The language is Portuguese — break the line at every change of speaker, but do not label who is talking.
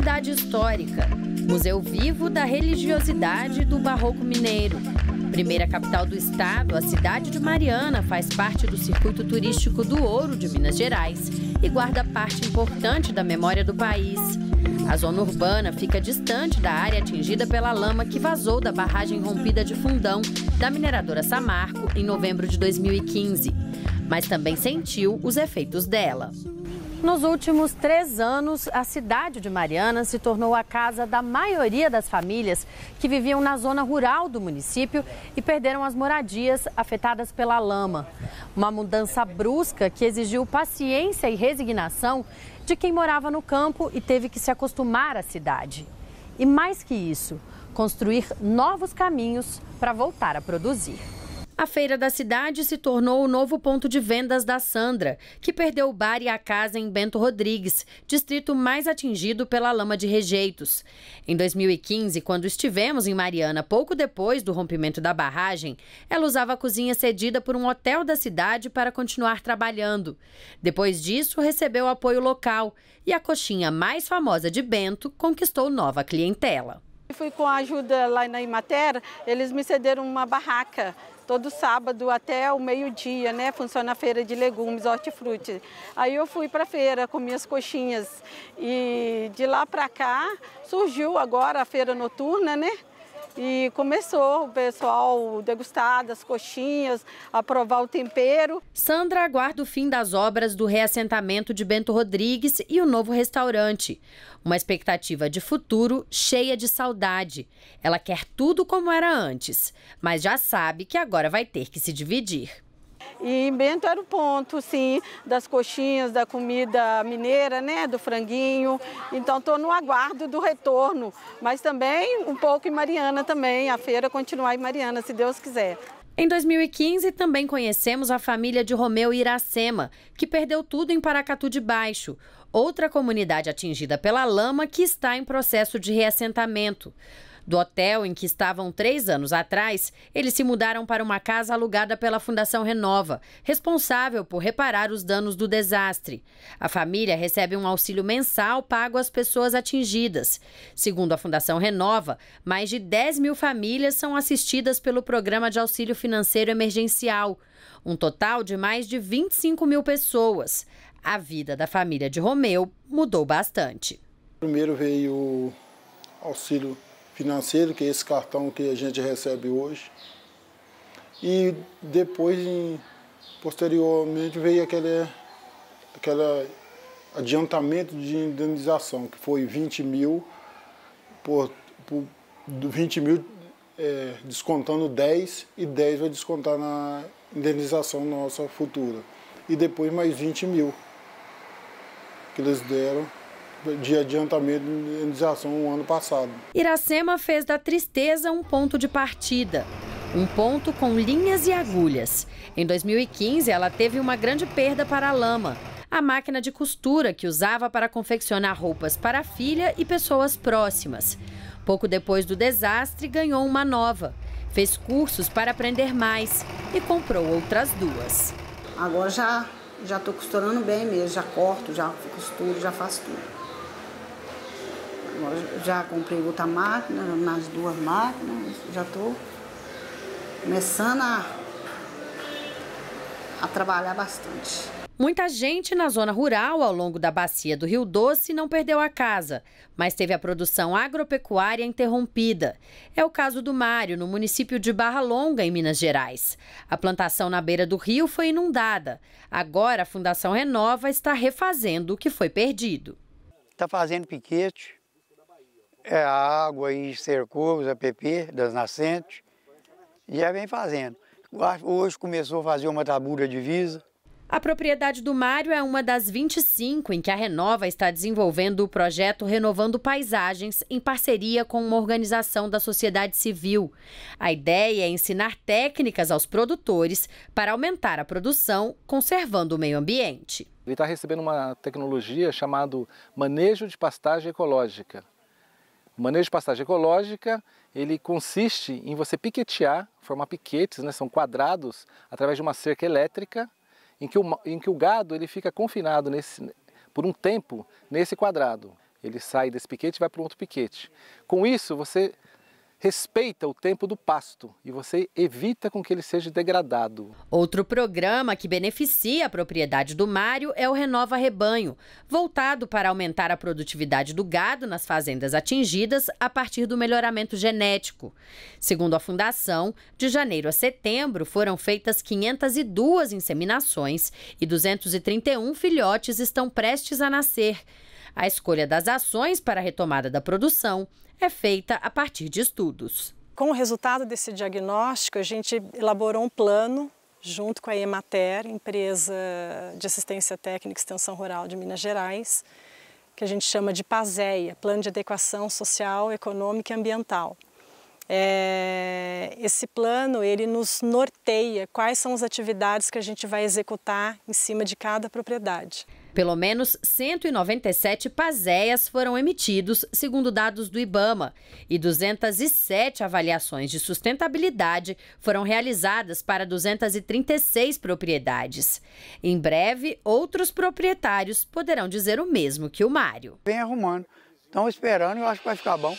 Curiosidade Histórica Museu Vivo da Religiosidade do Barroco Mineiro. Primeira capital do estado, a cidade de Mariana faz parte do circuito turístico do Ouro de Minas Gerais e guarda parte importante da memória do país. A zona urbana fica distante da área atingida pela lama que vazou da barragem rompida de fundão da mineradora Samarco em novembro de 2015, mas também sentiu os efeitos dela. Nos últimos três anos, a cidade de Mariana se tornou a casa da maioria das famílias que viviam na zona rural do município e perderam as moradias afetadas pela lama. Uma mudança brusca que exigiu paciência e resignação de quem morava no campo e teve que se acostumar à cidade. E mais que isso, construir novos caminhos para voltar a produzir. A feira da cidade se tornou o novo ponto de vendas da Sandra, que perdeu o bar e a casa em Bento Rodrigues, distrito mais atingido pela lama de rejeitos. Em 2015, quando estivemos em Mariana pouco depois do rompimento da barragem, ela usava a cozinha cedida por um hotel da cidade para continuar trabalhando. Depois disso, recebeu apoio local e a coxinha mais famosa de Bento conquistou nova clientela. Fui com a ajuda lá na Imater, eles me cederam uma barraca todo sábado até o meio-dia, né? Funciona a feira de legumes, hortifruti. Aí eu fui para a feira com minhas coxinhas e de lá para cá surgiu agora a feira noturna, né? E começou o pessoal degustar das coxinhas, a provar o tempero. Sandra aguarda o fim das obras do reassentamento de Bento Rodrigues e o novo restaurante. Uma expectativa de futuro cheia de saudade. Ela quer tudo como era antes, mas já sabe que agora vai ter que se dividir. E em Bento era o ponto, sim, das coxinhas, da comida mineira, né, do franguinho. Então estou no aguardo do retorno, mas também um pouco em Mariana também, a feira continuar em Mariana, se Deus quiser. Em 2015, também conhecemos a família de Romeu Iracema, que perdeu tudo em Paracatu de Baixo, outra comunidade atingida pela lama que está em processo de reassentamento. Do hotel em que estavam três anos atrás, eles se mudaram para uma casa alugada pela Fundação Renova, responsável por reparar os danos do desastre. A família recebe um auxílio mensal pago às pessoas atingidas. Segundo a Fundação Renova, mais de 10 mil famílias são assistidas pelo Programa de Auxílio Financeiro Emergencial, um total de mais de 25 mil pessoas. A vida da família de Romeu mudou bastante. Primeiro veio o auxílio financeiro, que é esse cartão que a gente recebe hoje. E depois, posteriormente, veio aquele, aquele adiantamento de indenização, que foi 20 mil, por, por 20 mil é, descontando 10, e 10 vai descontar na indenização nossa futura. E depois mais 20 mil que eles deram de adiantamento de indenização no ano passado. Iracema fez da tristeza um ponto de partida. Um ponto com linhas e agulhas. Em 2015, ela teve uma grande perda para a lama. A máquina de costura que usava para confeccionar roupas para a filha e pessoas próximas. Pouco depois do desastre, ganhou uma nova. Fez cursos para aprender mais e comprou outras duas. Agora já já estou costurando bem mesmo, já corto, já costuro, já faço tudo já comprei outra máquina, nas duas máquinas, já estou começando a, a trabalhar bastante. Muita gente na zona rural, ao longo da bacia do Rio Doce, não perdeu a casa, mas teve a produção agropecuária interrompida. É o caso do Mário, no município de Barra Longa, em Minas Gerais. A plantação na beira do rio foi inundada. Agora a Fundação Renova está refazendo o que foi perdido. Está fazendo piquete, é, a água e cercou os APP das nascentes e já vem fazendo. Hoje começou a fazer uma tabura de visa. A propriedade do Mário é uma das 25 em que a Renova está desenvolvendo o projeto Renovando Paisagens, em parceria com uma organização da sociedade civil. A ideia é ensinar técnicas aos produtores para aumentar a produção, conservando o meio ambiente. Ele está recebendo uma tecnologia chamada manejo de pastagem ecológica. O manejo de pastagem ecológica, ele consiste em você piquetear, formar piquetes, né, são quadrados, através de uma cerca elétrica, em que o, em que o gado ele fica confinado nesse, por um tempo nesse quadrado. Ele sai desse piquete e vai para um outro piquete. Com isso, você respeita o tempo do pasto e você evita com que ele seja degradado. Outro programa que beneficia a propriedade do Mário é o Renova Rebanho, voltado para aumentar a produtividade do gado nas fazendas atingidas a partir do melhoramento genético. Segundo a fundação, de janeiro a setembro foram feitas 502 inseminações e 231 filhotes estão prestes a nascer. A escolha das ações para a retomada da produção é feita a partir de estudos. Com o resultado desse diagnóstico, a gente elaborou um plano junto com a Emater, empresa de assistência técnica e extensão rural de Minas Gerais, que a gente chama de PASEIA, Plano de Adequação Social, Econômica e Ambiental. É, esse plano ele nos norteia quais são as atividades que a gente vai executar em cima de cada propriedade. Pelo menos 197 paseias foram emitidos, segundo dados do IBAMA, e 207 avaliações de sustentabilidade foram realizadas para 236 propriedades. Em breve, outros proprietários poderão dizer o mesmo que o Mário. Vem arrumando. Estão esperando, eu acho que vai ficar bom.